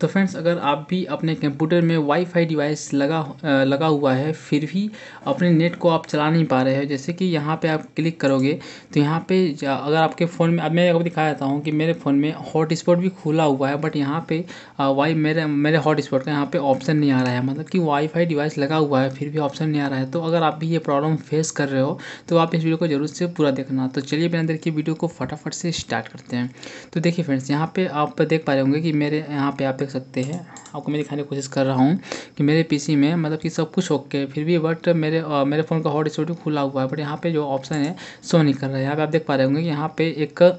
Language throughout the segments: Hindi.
तो फ्रेंड्स अगर आप भी अपने कंप्यूटर में वाईफाई डिवाइस लगा आ, लगा हुआ है फिर भी अपने नेट को आप चला नहीं पा रहे हो जैसे कि यहाँ पे आप क्लिक करोगे तो यहाँ पे अगर आपके फ़ोन में अब मैं आपको दिखा देता हूँ कि मेरे फ़ोन में हॉट स्पॉट भी खुला हुआ है बट यहाँ पे वाई मेरे मेरे हॉट स्पॉट का यहाँ पर ऑप्शन नहीं आ रहा है मतलब कि वाईफाई डिवाइस लगा हुआ है फिर भी ऑप्शन नहीं आ रहा है तो अगर आप भी ये प्रॉब्लम फेस कर रहे हो तो आप इस वीडियो को जरूर से पूरा देखना तो चलिए मेरे अंदर की वीडियो को फटाफट से स्टार्ट करते हैं तो देखिए फ्रेंड्स यहाँ पर आप देख पा रहे होंगे कि मेरे यहाँ पर आप देख सकते हैं आपको मैं दिखाने की कोशिश कर रहा हूँ कि मेरे पीसी में मतलब कि सब कुछ ओके फिर भी बट मेरे आ, मेरे फ़ोन का हॉट स्टूडियो खुला हुआ है बट यहाँ पे जो ऑप्शन है शो नहीं कर रहा है यहाँ पे आप देख पा रहे होंगे कि यहाँ पे एक आ,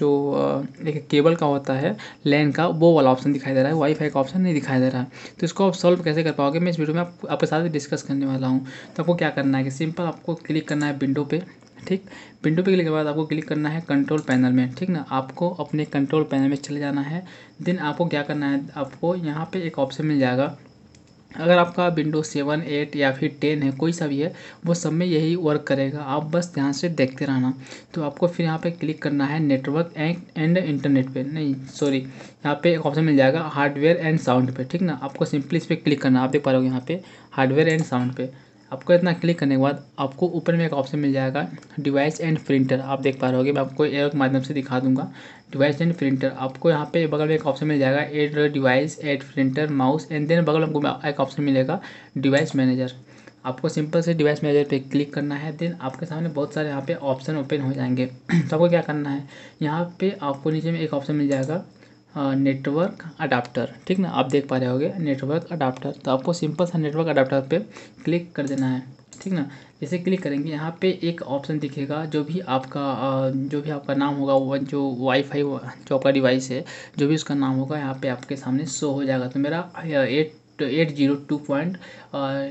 जो आ, एक केबल का होता है लैन का वो वाला ऑप्शन दिखाई दे रहा है वाईफाई का ऑप्शन नहीं दिखाई दे रहा है तो इसको आप सॉल्व कैसे कर पाओगे मैं इस वीडियो में आप, आपके साथ डिस्कस करने वाला हूँ तो आपको क्या करना है कि सिंपल आपको क्लिक करना है विंडो पर ठीक विंडो पे क्लिक के बाद आपको क्लिक करना है कंट्रोल पैनल में ठीक ना आपको अपने कंट्रोल पैनल में चले जाना है देन आपको क्या करना है आपको यहाँ पे एक ऑप्शन मिल जाएगा अगर आपका विंडो सेवन एट या फिर टेन है कोई सा भी है वो सब में यही वर्क करेगा आप बस ध्यान से देखते रहना तो आपको फिर यहाँ पे क्लिक करना है नेटवर्क एंड इंटरनेट पे नहीं सॉरी यहाँ पे एक ऑप्शन मिल जाएगा हार्डवेयर एंड साउंड पे ठीक ना आपको सिंपली इस पर क्लिक करना आप देख पा रहे हो यहाँ पे हार्डवेयर एंड साउंड पे आपको इतना क्लिक करने के बाद आपको ऊपर में एक ऑप्शन मिल जाएगा डिवाइस एंड प्रिंटर आप देख पा रहे होगे मैं आपको एयर के माध्यम से दिखा दूंगा डिवाइस एंड प्रिंटर आपको यहाँ पे बगल में एक ऑप्शन मिल जाएगा add device add printer mouse and then बगल हमको आपको एक ऑप्शन मिलेगा डिवाइस मैनेजर आपको सिंपल से डिवाइस मैनेजर पे क्लिक करना है देन आपके सामने बहुत सारे यहाँ पे ऑप्शन ओपन हो जाएंगे तो आपको क्या करना है यहाँ पे आपको नीचे में एक ऑप्शन मिल जाएगा नेटवर्क अडाप्टर ठीक ना आप देख पा रहे होगे नेटवर्क अडाप्टर तो आपको सिंपल सा नेटवर्क अडाप्टर पे क्लिक कर देना है ठीक ना जैसे क्लिक करेंगे यहाँ पे एक ऑप्शन दिखेगा जो भी आपका जो भी आपका नाम होगा वो जो वाईफाई जो आपका डिवाइस है जो भी उसका नाम होगा यहाँ पे आपके सामने शो हो जाएगा तो मेरा एट तो eight zero two point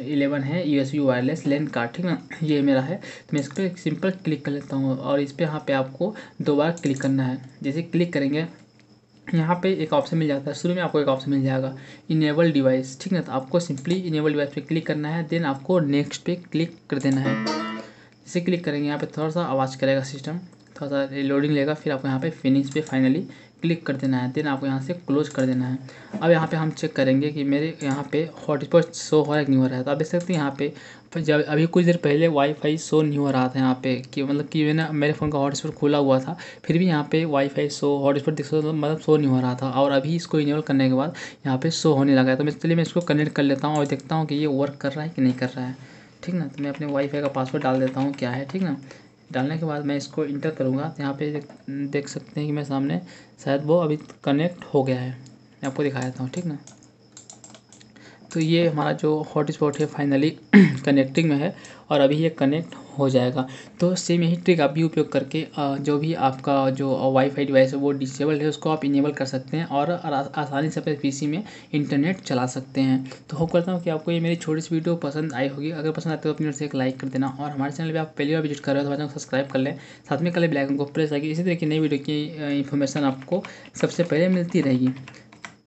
eleven है U S wireless LAN card ठीक ना ये मेरा है तो मैं इस पर सिंपल क्लिक कर लेता हूँ और इस पर यहाँ पे आपको दो बार क्लिक करना है जैसे क्लिक करेंगे यहाँ पे एक ऑप्शन मिल जाता है शुरू में आपको एक ऑप्शन मिल जाएगा इनेबल डिवाइस ठीक ना तो आपको सिंपली इनेबल डिवाइस पे क्लिक करना है देन आपको नेक्स्ट पे क्लिक कर देना है जैसे क्लिक करेंगे यहाँ पे थोड़ा सा आवाज़ करेगा सिस्टम थोड़ा सा लोडिंग लेगा फिर आपको यहाँ पे फिनिश पे फाइनली क्लिक कर देना है देन आपको यहाँ से क्लोज कर देना है अब यहाँ पे हम चेक करेंगे कि मेरे यहाँ पे हॉटस्पॉट शो हो रहा है नहीं हो रहा है तो आप देख सकते हैं यहाँ पे जब अभी कुछ देर पहले वाईफाई शो नहीं हो रहा था यहाँ पे कि मतलब कि मैंने मेरे फ़ोन का हॉटस्पॉट खुला हुआ था फिर भी यहाँ पे वाईफाई शो हॉटस्पॉट दिख सकते मतलब शो नहीं हो रहा था और अभी इसको इनेबल करने के बाद यहाँ पे शो होने लगा है तो इसलिए चलिए मैं इसको कनेक्ट कर लेता हूँ और देखता हूँ कि ये वर्क कर रहा है कि नहीं कर रहा है ठीक ना तो मैं अपने वाईफाई का पासवर्ड डाल देता हूँ क्या है ठीक ना डालने के बाद मैं इसको इंटर करूँगा तो यहाँ पर देख सकते हैं कि मैं सामने शायद वो अभी कनेक्ट हो गया है मैं आपको दिखा देता हूँ ठीक ना तो ये हमारा जो हॉट स्पॉट है फाइनली कनेक्टिंग में है और अभी ये कनेक्ट हो जाएगा तो सेम यही ट्रिक आप भी उपयोग करके जो भी आपका जो वाईफाई डिवाइस है वो डिसेबल है उसको आप इनेबल कर सकते हैं और आसानी से अपने पीसी में इंटरनेट चला सकते हैं तो होप करता हूँ कि आपको ये मेरी छोटी सी वीडियो पसंद आई होगी अगर पसंद आते हो तो अपनी से एक लाइक कर देना और हमारे चैनल पर आप पहली बार विजिट कर रहे हो तो हमारे सब्सक्राइब कर लें साथ में कल बेलाइकन को प्रेस आगे इसी तरह की नई वीडियो की इन्फॉर्मेशन आपको सबसे पहले मिलती रहेगी